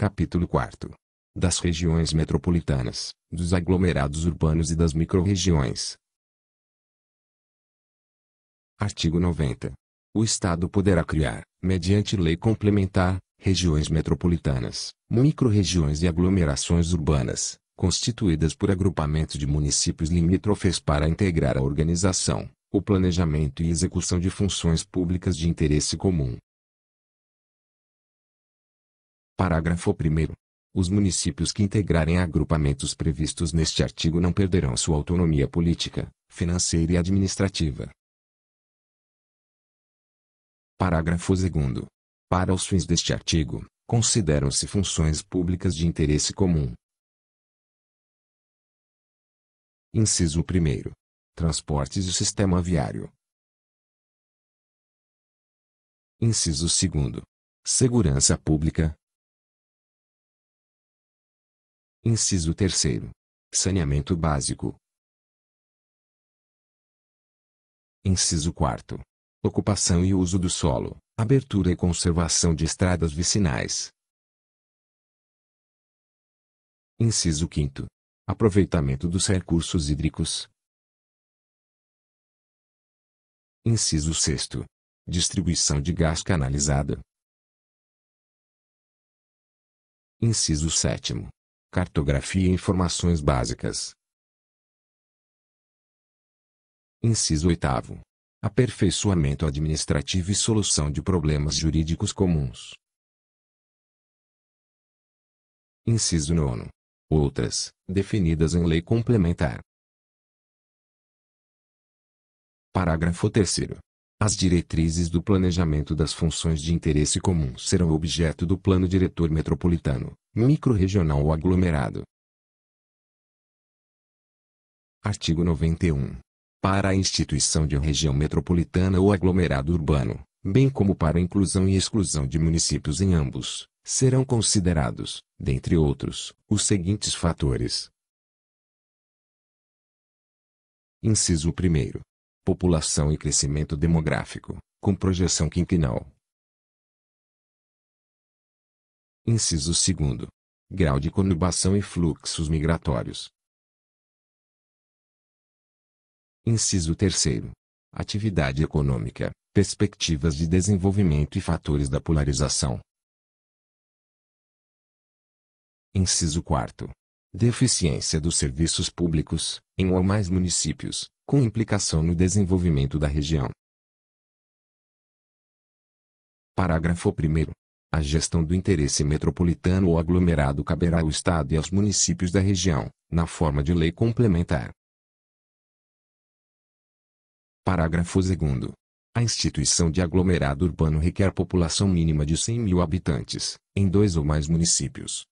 Capítulo 4. Das regiões metropolitanas, dos aglomerados urbanos e das microrregiões. Artigo 90. O Estado poderá criar, mediante lei complementar, regiões metropolitanas, microrregiões e aglomerações urbanas, constituídas por agrupamentos de municípios limítrofes para integrar a organização, o planejamento e execução de funções públicas de interesse comum, Parágrafo 1 Os municípios que integrarem agrupamentos previstos neste artigo não perderão sua autonomia política, financeira e administrativa. Parágrafo 2 Para os fins deste artigo, consideram-se funções públicas de interesse comum. Inciso 1 Transportes e sistema viário. Inciso 2 Segurança pública, Inciso terceiro. Saneamento básico. Inciso quarto. Ocupação e uso do solo, abertura e conservação de estradas vicinais. Inciso quinto. Aproveitamento dos recursos hídricos. Inciso sexto. Distribuição de gás canalizado. Inciso sétimo Cartografia e informações básicas. Inciso 8. Aperfeiçoamento administrativo e solução de problemas jurídicos comuns. Inciso 9. Outras, definidas em lei complementar. Parágrafo 3. As diretrizes do planejamento das funções de interesse comum serão objeto do Plano Diretor Metropolitano, Microrregional ou Aglomerado. Artigo 91. Para a instituição de região metropolitana ou aglomerado urbano, bem como para a inclusão e exclusão de municípios em ambos, serão considerados, dentre outros, os seguintes fatores. Inciso 1 população e crescimento demográfico, com projeção quinquenal. Inciso 2. Grau de conurbação e fluxos migratórios. Inciso 3. Atividade econômica, perspectivas de desenvolvimento e fatores da polarização. Inciso 4. Deficiência dos serviços públicos, em um ou mais municípios, com implicação no desenvolvimento da região. Parágrafo 1. A gestão do interesse metropolitano ou aglomerado caberá ao Estado e aos municípios da região, na forma de lei complementar. Parágrafo 2. A instituição de aglomerado urbano requer população mínima de 100 mil habitantes, em dois ou mais municípios,